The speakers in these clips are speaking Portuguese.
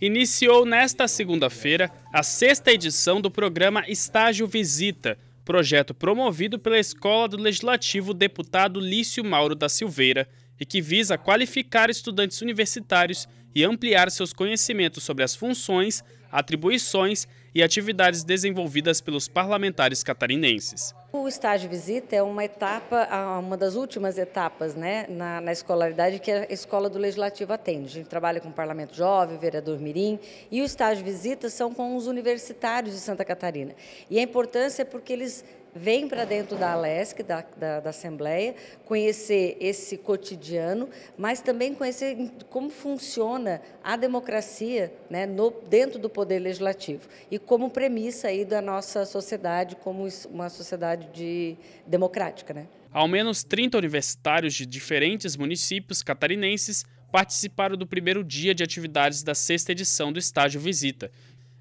iniciou nesta segunda-feira a sexta edição do programa Estágio Visita, projeto promovido pela Escola do Legislativo deputado Lício Mauro da Silveira e que visa qualificar estudantes universitários e ampliar seus conhecimentos sobre as funções, atribuições e atividades desenvolvidas pelos parlamentares catarinenses. O estágio visita é uma etapa, uma das últimas etapas né, na, na, escolaridade que a escola do Legislativo atende. A gente trabalha com o Parlamento Jovem, vereador Mirim, e o estágio visita são com os universitários de Santa Catarina. E a importância é porque eles vem para dentro da Alesc, da, da, da, Assembleia, conhecer esse cotidiano, mas também conhecer como funciona a democracia né, no, dentro do Poder Legislativo e como premissa aí da nossa sociedade, como uma sociedade de, democrática. Né? Ao menos 30 universitários de diferentes municípios catarinenses participaram do primeiro dia de atividades da sexta edição do Estágio Visita,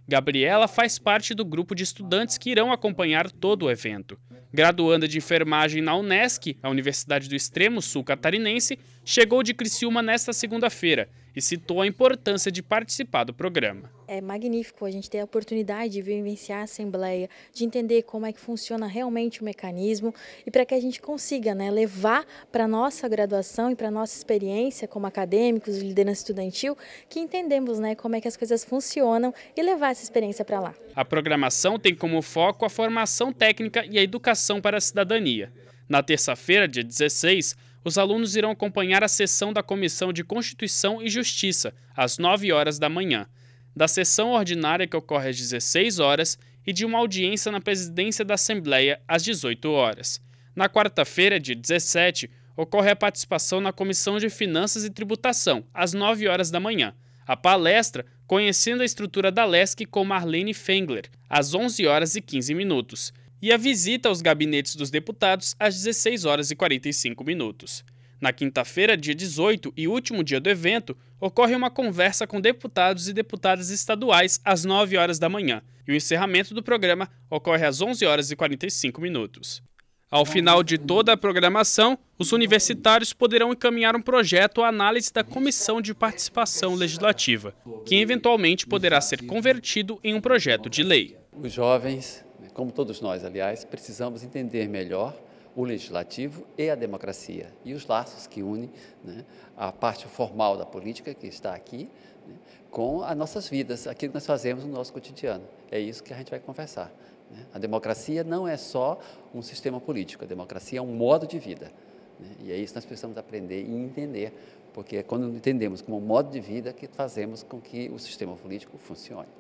Gabriela faz parte do grupo de estudantes que irão acompanhar todo o evento. Graduanda de enfermagem na Unesc, a Universidade do Extremo Sul Catarinense, chegou de Criciúma nesta segunda-feira e citou a importância de participar do programa. É magnífico a gente ter a oportunidade de vivenciar a Assembleia, de entender como é que funciona realmente o mecanismo e para que a gente consiga né, levar para a nossa graduação e para a nossa experiência como acadêmicos, liderança estudantil, que entendemos né, como é que as coisas funcionam e levar essa experiência para lá. A programação tem como foco a formação técnica e a educação para a cidadania. Na terça-feira, dia 16, os alunos irão acompanhar a sessão da Comissão de Constituição e Justiça, às 9 horas da manhã, da sessão ordinária que ocorre às 16 horas e de uma audiência na presidência da Assembleia às 18 horas. Na quarta-feira, dia 17, ocorre a participação na Comissão de Finanças e Tributação, às 9 horas da manhã. A palestra, conhecendo a estrutura da LESC com Marlene Fengler, às 11 horas e 15 minutos e a visita aos gabinetes dos deputados às 16 horas e 45 minutos. Na quinta-feira, dia 18 e último dia do evento, ocorre uma conversa com deputados e deputadas estaduais às 9 horas da manhã, e o encerramento do programa ocorre às 11 horas e 45 minutos. Ao final de toda a programação, os universitários poderão encaminhar um projeto à análise da Comissão de Participação Legislativa, que eventualmente poderá ser convertido em um projeto de lei. Os jovens como todos nós, aliás, precisamos entender melhor o legislativo e a democracia e os laços que unem né, a parte formal da política que está aqui né, com as nossas vidas, aquilo que nós fazemos no nosso cotidiano. É isso que a gente vai conversar. Né? A democracia não é só um sistema político, a democracia é um modo de vida. Né. E é isso que nós precisamos aprender e entender, porque é quando entendemos como um modo de vida que fazemos com que o sistema político funcione.